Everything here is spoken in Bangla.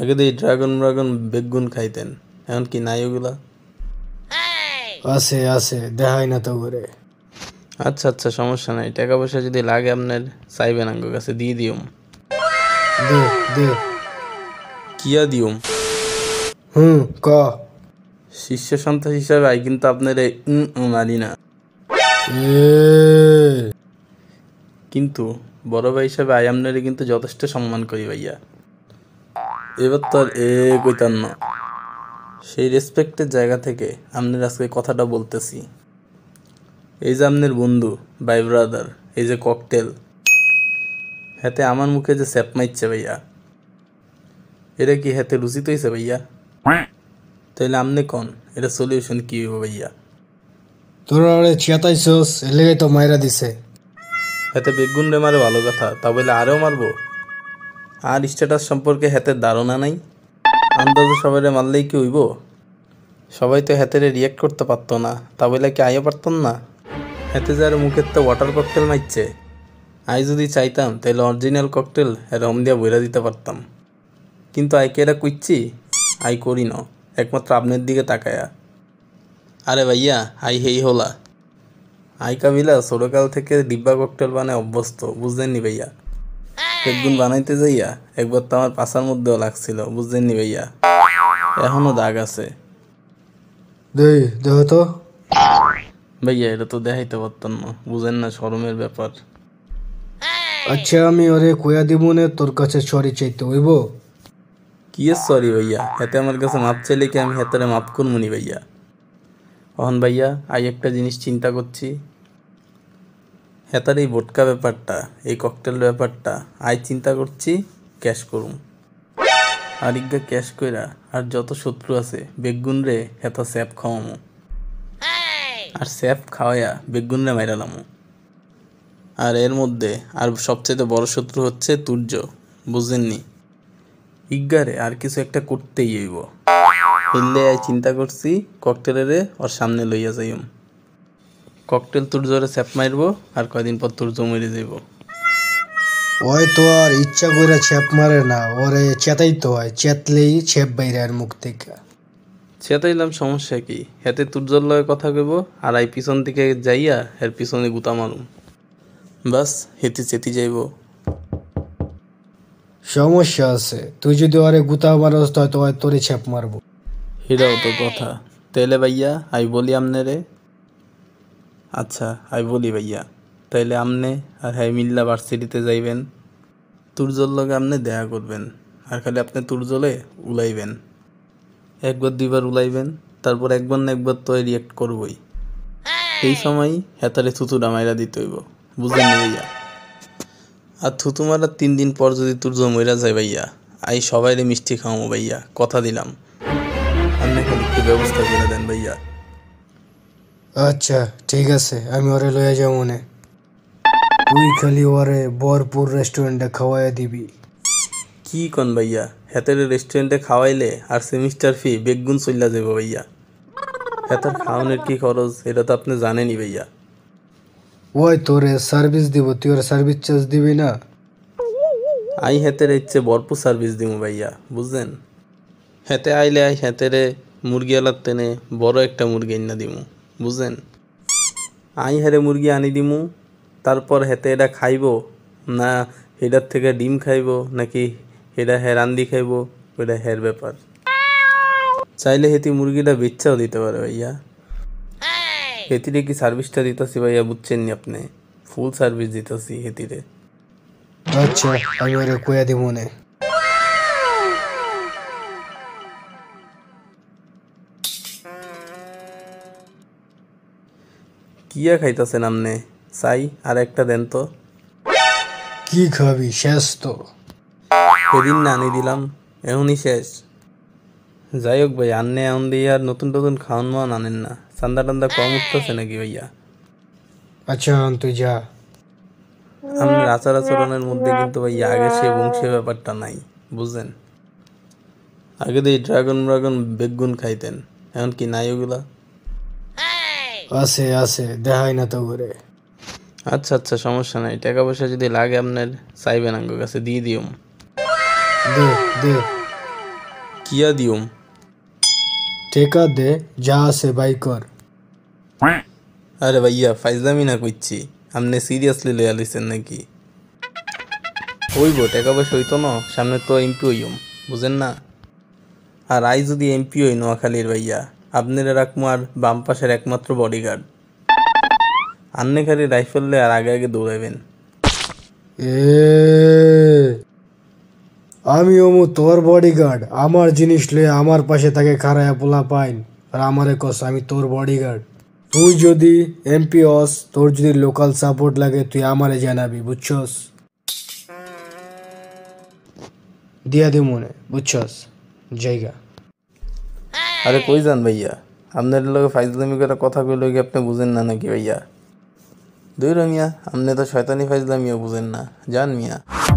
আগে দিয়ে ড্রাগন ড্রাগন বেগুন খাইতেন এখন কি নাই ওগুলা আছে আছে দেখাই না তো ঘরে আচ্ছা আচ্ছা সমস্যা নাই টাকা পয়সা যদি লাগে আপনার সাইবেন আঙ্গুর কাছে দিয়ে দিউম দে দে কিয়া দিউম হুম ক শিষ্য সন্তান হিসাবে আই কিন্তু আপনার এই মানি না কিন্তু বড় ভাই হিসাবে আই আপনার কিন্তু যথেষ্ট সম্মান করি ভাইয়া এবার তো আর এ কইতার না সেই রেসপেক্টের জায়গা থেকে আপনার আজকে কথাটা বলতেছি এই যে আপনার বন্ধু বাই ব্রাদার এই যে ককটেল হাতে আমার মুখে যে স্যাপ মাইচ্ছে ভাইয়া এটা কি হাতে রুচিত হয়েছে ভাইয়া তাহলে আপনি কন এটা সলিউশন কি হইব ভাইয়া তোরা তো মাইরা দিছে হাতে বেগুন রে মারে ভালো কথা তা বলে আরও মারবো আর স্ট্যাটাস সম্পর্কে হাতে ধারণা নাই আন্দাজে সবাই মারলেই কি হইব সবাই তো হাতের রিয়াক্ট করতে পারতো না তা বলে কি আয়ও পারতাম না হাতে যার মুখের তো ওয়াটার ককটেল মারছে আই যদি চাইতাম তাহলে অরিজিনাল ককটেল রম দিয়া বইরা দিতে পারতাম কিন্তু আইকে এরা কুইচ্ছি আই করি ন একমাত্র আপনার দিকে তাকায়া আরে ভাইয়া আই হেই হোলা আই কাবিলা ছোটোকাল থেকে ডিব্বা ককটেল বানায় অভ্যস্ত বুঝলেননি ভাইয়া একদিন বানাইতে যাইয়া একবার তো আমার পাশার মধ্যেও লাগছিল নি ভাইয়া এখনো দাগ আছে তো ভাইয়া এটা তো দেখাইতে পারতাম না বুঝেন না শরমের ব্যাপার আচ্ছা আমি ওরে কোয়া দিব নে তোর কাছে সরি চাইতে হইব কি সরি ভাইয়া এতে আমার কাছে মাপ চাইলে কি আমি হেতারে মাপ করবো নি ভাইয়া অহন ভাইয়া আই একটা জিনিস চিন্তা করছি হেতার হ্যাঁ, এই বোটকা ব্যাপারটা এই ককটেল ব্যাপারটা আয় চিন্তা করছি ক্যাশ করুম আরিজ্ঞা ক্যাশ কইরা আর যত শত্রু আছে বেগুন রে হেতা হ্যাঁ, স্যাপ খাওয়ামো আর স্যাপ খাওয়াইয়া বেগুন রে মাইরালামো আর এর মধ্যে আর সবচেয়ে বড় শত্রু হচ্ছে তুর্য বুঝেননি ইজ্ঞারে আর কিছু একটা করতেই হইব ফেললে চিন্তা করছি ককটেলের ওর সামনে লইয়া যাইম ককটেল তোর জোরে স্যাপ মারবো আর কয়দিন পর তোর জমে যাইব ওই তো আর ইচ্ছা করে ছ্যাপ মারে না ওরে চেতাই তো হয় চেতলেই ছেপ বাইরে আর মুখ থেকে চেতাইলাম সমস্যা কি হেতে জোর লগে কথা কইব আর আই পিছন দিকে যাইয়া এর পিছনে গুতা মারুম বাস হেতে চেতি যাইব সমস্যা আছে তুই যদি ওরে গুতা মারস তো হয়তো তোরে ছ্যাপ মারবো হিরাও তো কথা তেলে ভাইয়া আই বলি আমনে রে আচ্ছা আই বলি ভাইয়া তাইলে আমনে আর হাই মিল্লা ভার্সিটিতে যাইবেন তুরজল লগে আপনি দেখা করবেন আর খালি আপনি তুরজলে উলাইবেন একবার দুইবার উলাইবেন তারপর একবার না একবার তো রিয়েক্ট করবই এই সময় হেতারে থুতু ডামাইরা দিতে হইব বুঝলেন ভাইয়া আর থুতু মারার তিন দিন পর যদি তুর্য মইরা যায় ভাইয়া আই সবাইরে মিষ্টি খাওয়াবো ভাইয়া কথা দিলাম আপনি খালি একটু ব্যবস্থা করে দেন ভাইয়া আচ্ছা ঠিক আছে আমি ওরে লয়ে যাব মনে তুই খালি ওরে বরপুর রেস্টুরেন্টে খাওয়াইয়া দিবি কি কন ভাইয়া হেতের রেস্টুরেন্টে খাওয়াইলে আর সেমিস্টার ফি বেগুন চল্লা যাবে ভাইয়া হেতের খাওয়ানোর কি খরচ এটা তো আপনি জানেনি ভাইয়া ওই তোরে সার্ভিস দিব তুই ওর সার্ভিস চার্জ দিবি না আই হেতের ইচ্ছে ভরপুর সার্ভিস দিব ভাইয়া বুঝলেন হেতে আইলে আই হেতেরে মুরগি আলার তেনে বড় একটা মুরগি না দিব বুঝেন আই হারে মুরগি আনি দিমু তারপর হেতে এটা খাইব না এটার থেকে ডিম খাইব নাকি এটা হ্যাঁ আন্দি খাইব ওটা হের ব্যাপার চাইলে হেতি মুরগিটা বেচাও দিতে পারে ভাইয়া হেতিরে কি সার্ভিসটা দিতেছি ভাইয়া বুঝছেন নি আপনি ফুল সার্ভিস দিতেছি হেতিরে আচ্ছা আমি ওরে কোয়া দিব না কিয়া খাইতেছেন আপনি চাই আর একটা দেন তো কি খাবি শেষ তো সেদিন না আনি দিলাম এমনই শেষ যাই হোক ভাই আননে এমন দিয়ে আর নতুন নতুন খাওয়ান মান আনেন না চান্দা টান্দা কম উঠতেছে নাকি ভাইয়া আচ্ছা তুই যা আমি আচার আচরণের মধ্যে কিন্তু ভাই আগে সে বংশে ব্যাপারটা নাই বুঝলেন আগে তো এই ড্রাগন ড্রাগন বেগুন খাইতেন এমনকি নাই ওগুলা আছে আছে দেখাই না তো করে আচ্ছা আচ্ছা সমস্যা নাই টাকা পয়সা যদি লাগে আপনার সাইবেন আঙ্গ কাছে দিয়ে দিও দে দে কিয়া দিও টেকা দে যা আছে বাই কর আরে ভাইয়া ফাইজলামি না কইছি আপনি সিরিয়াসলি লয়া লিছেন নাকি হইব টাকা পয়সা হইতো না সামনে তো এমপি হইম বুঝেন না আর আই যদি এমপি হই নোয়াখালীর ভাইয়া আপনারা রাকুমার বাম পাশের একমাত্র বডিগার্ড আন্নে খালি রাইফেল দিয়ে আর আগে আগে দৌড়াবেন আমি অমু তোর বডিগার্ড আমার জিনিস লে আমার পাশে তাকে খারায় পোলা পাইন আর আমারে কস আমি তোর বডিগার্ড তুই যদি এমপি অস তোর যদি লোকাল সাপোর্ট লাগে তুই আমারে জানাবি বুঝছস দিয়া দি মনে বুঝছস জায়গা আরে কই যান ভাইয়া আপনার লোকের ফাইজলামি করে কথা কইলে কি আপনি বুঝেন না নাকি ভাইয়া দুই মিয়া আপনি তো শয়তানি ফাইজলামিও বুঝেন না যান মিয়া